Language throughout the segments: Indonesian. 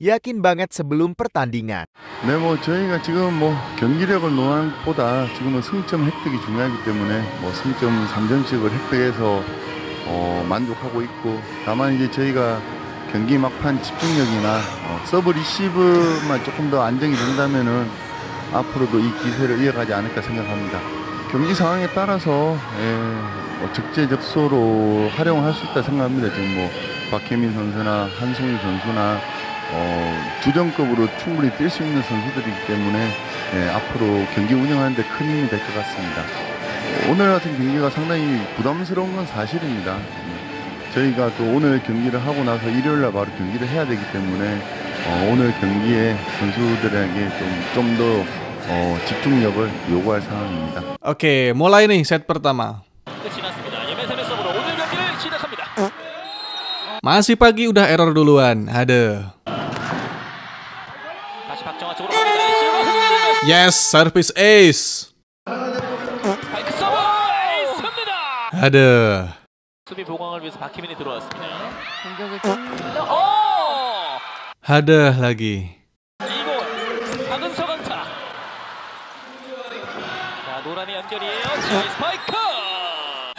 yakin banget sebelum pertandingan. 네, 뭐 저희가 지금 뭐 경기력을 놓는 것보다 지금은 승점 획득이 중요하기 때문에 뭐 승점 3점씩을 획득해서 어, 만족하고 있고 다만 이제 저희가 경기 막판 집중력이나 어, 서브 리시브만 조금 더 안정이 된다면은 앞으로도 이 기세를 이어가지 않을까 생각합니다. 경기 상황에 따라서 예, 뭐 적재 적소로 활용할 수 있다 생각합니다. 지금 뭐 박혜민 선수나 한송희 선수나 어, 주전급으로 충분히 뛸 수 있는 선수들이기 때문에 예, 앞으로 경기 운영하는 데큰 힘이 될 것 같습니다. 오늘 같은 경기가 상당히 부담스러운 건 사실입니다. 저희가 또 오늘 경기를 하고 나서 일요일 날 바로 경기를 해야 되기 때문에 어, 오늘 경기에 선수들에게 좀 좀더 어, 집중력을 요구할 상황입니다. 오케이, mulai nih set pertama. Masih pagi udah error duluan. Ada. Yes, service ace. Ada. Ada lagi.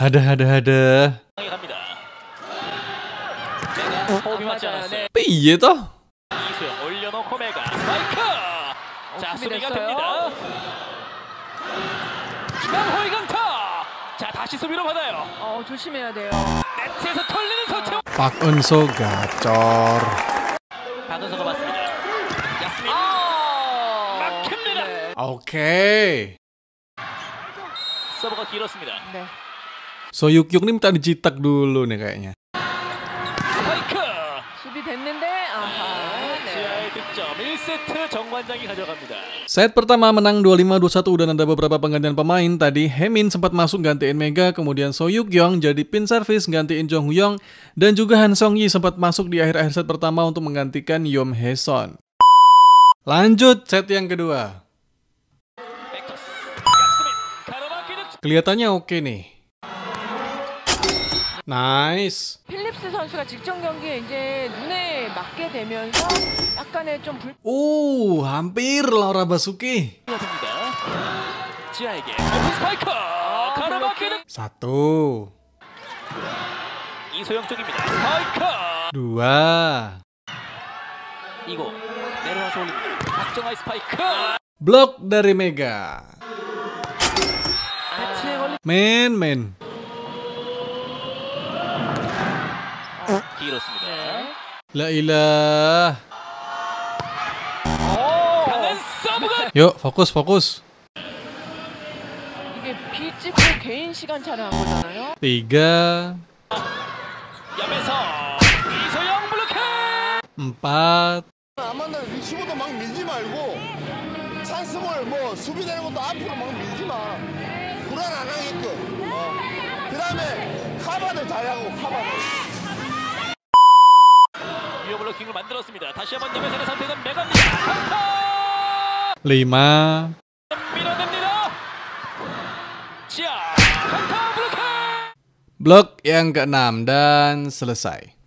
Ada ada ada. 호흡이 맞지 어, 자 수비가 됩니다. 김한호의 강타. 자 다시 수비로 받아요. 어, 조심해야 돼요. 네트에서 털리는 아. 서채. 박은서 g a 박은서가 맞습니다. 아. 야스민. 막힙니다. 네. 오케이. 서브가 길었습니다. 네. So Yuk t a dicetak dulu nih kayaknya. 아하 네. 지하의 득점 1세트 정관장이 가져갑니다. Set pertama menang 25-21 dan ada beberapa penggantian pemain. Tadi Hemin sempat masuk gantiin Mega, kemudian So Yong jadi pin service gantiin Jong Hyung dan juga Han Song Yi sempat masuk di akhir-akhir set pertama untuk menggantikan Yom Heson. Lanjut set yang kedua. Kelihatannya oke okay nih. 나이스. 필립스 선수가 직전 경기에 이제 눈에 맞게 되면서 약간의 좀 불. 오, 하 m p 라라 바수키. 지아에게 오픈 스파이크 아, 가로막히는 s a 이소영 쪽입니다. 스파이크 d u 이고 내려와서 올립니다. 박정아의 스파이크 b l dari Mega. 맨 맨. 길었습니다. 네. 라일라. 요, 바꿔스 바꿔스. 이게 비 찍고 개인 시간 차를 한 거잖아요. 네가. 옆에서 이소영 블록해. 음빠. 아마나 리시보다 막 밀지 말고 찬스볼 뭐 수비되는 것도 앞으로 막 밀지 마. 불안 안 하게끔. 어. 그다음에 카바를 잘하고 카바를. 킥을 만들었습니다. 다시 한번 염혜선의 선택은 매건입 강타! 리마 밀어냅니다. 지아 강타 블록. 블록 yang keenam dan selesai.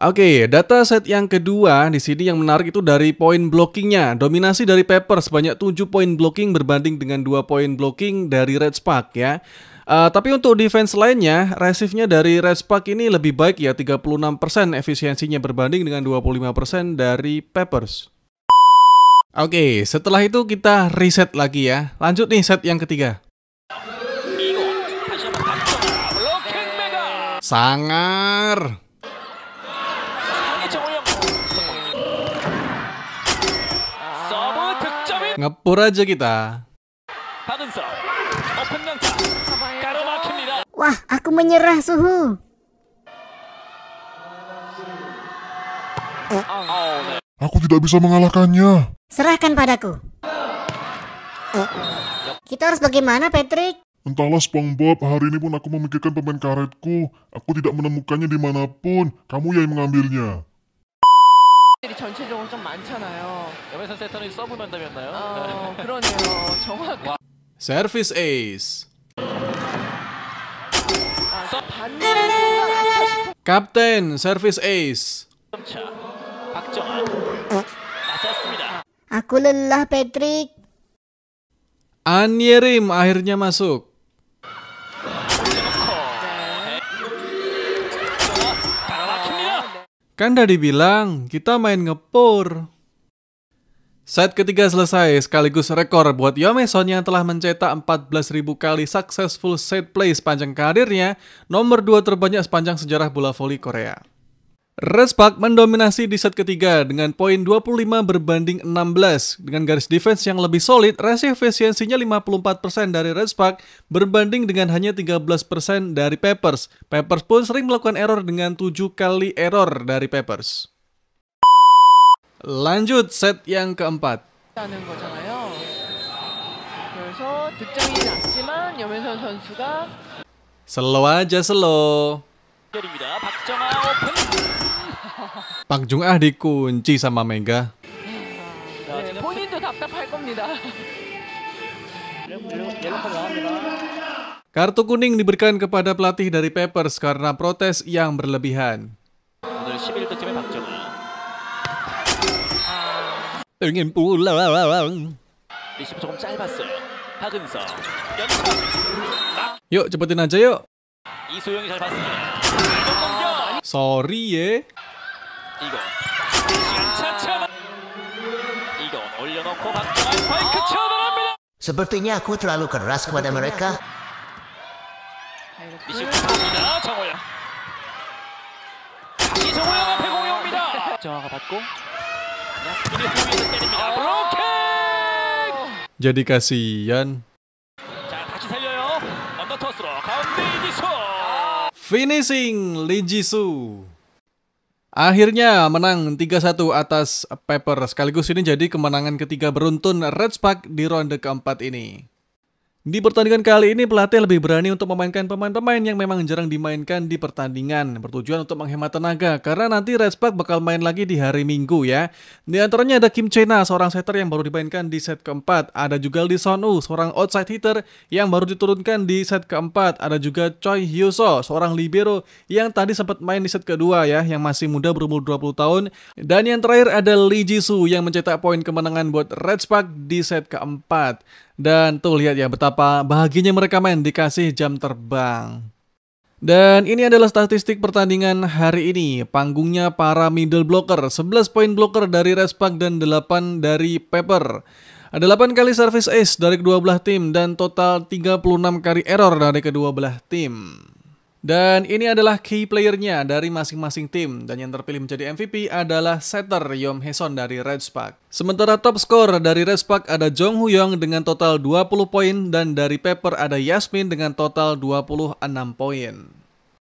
Oke, okay, data set yang kedua di sini yang menarik itu dari poin blockingnya. Dominasi dari Pepper sebanyak 7 poin blocking berbanding dengan 2 poin blocking dari Red Spark ya. Uh, tapi untuk defense lainnya, resifnya dari Red Spark ini lebih baik ya 36% efisiensinya berbanding dengan 25% dari Peppers. Oke, okay, setelah itu kita reset lagi ya. Lanjut nih set yang ketiga. Sangar. Ngepur aja kita. Wah, aku menyerah suhu. Aku tidak bisa mengalahkannya. Serahkan padaku. Kita harus bagaimana, Patrick? Entahlah SpongeBob, hari ini pun aku memikirkan pemain karetku. Aku tidak menemukannya dimanapun. Kamu yang mengambilnya. 들이 전체적으로 좀 많잖아요. 여배선 세터는 서브 면담이었나요? 어, 그러네요. 정확. Service 캡틴 서비스 에이스. 자, 박정아. 맞았습니다. Aku lelah p a r c i akhirnya masuk. Kan udah dibilang kita main ngepur. Set ketiga selesai, sekaligus rekor buat Yomeson yang telah mencetak 14.000 kali successful set play sepanjang karirnya, nomor 2 terbanyak sepanjang sejarah bola voli Korea. Respak mendominasi di set ketiga dengan poin 25 berbanding 16. Dengan garis defense yang lebih solid, Rasio efisiensinya 54% dari Respak berbanding dengan hanya 13% dari Peppers. Peppers pun sering melakukan error dengan 7 kali error dari Peppers. Lanjut set yang keempat. Slow aja slow. Pak Jung Ah dikunci sama Mega. Kartu kuning diberikan kepada pelatih dari Peppers karena protes yang berlebihan. Ingin pulang. Yuk cepetin aja yuk. Sorry ye. Sepertinya aku terlalu keras kepada mereka. Jadi kasihan. Finishing Lee Jisoo. Akhirnya menang 3-1 atas Pepper. Sekaligus ini jadi kemenangan ketiga beruntun Red Spark di ronde keempat ini. Di pertandingan kali ini pelatih lebih berani untuk memainkan pemain-pemain yang memang jarang dimainkan di pertandingan bertujuan untuk menghemat tenaga karena nanti Red Spark bakal main lagi di hari Minggu ya. Di antaranya ada Kim Chena seorang setter yang baru dimainkan di set keempat, ada juga Lee Son Woo seorang outside hitter yang baru diturunkan di set keempat, ada juga Choi Hyuso seorang libero yang tadi sempat main di set kedua ya yang masih muda berumur 20 tahun dan yang terakhir ada Lee Jisoo yang mencetak poin kemenangan buat Red Spark di set keempat. Dan tuh lihat ya betapa bahagianya mereka main dikasih jam terbang. Dan ini adalah statistik pertandingan hari ini. Panggungnya para middle blocker, 11 poin blocker dari Respak dan 8 dari Pepper. Ada 8 kali service ace dari kedua belah tim dan total 36 kali error dari kedua belah tim. Dan ini adalah key playernya dari masing-masing tim dan yang terpilih menjadi MVP adalah setter Yom Heson dari Red Spark. Sementara top skor dari Red Spark ada Jong Huyong dengan total 20 poin dan dari Pepper ada Yasmin dengan total 26 poin.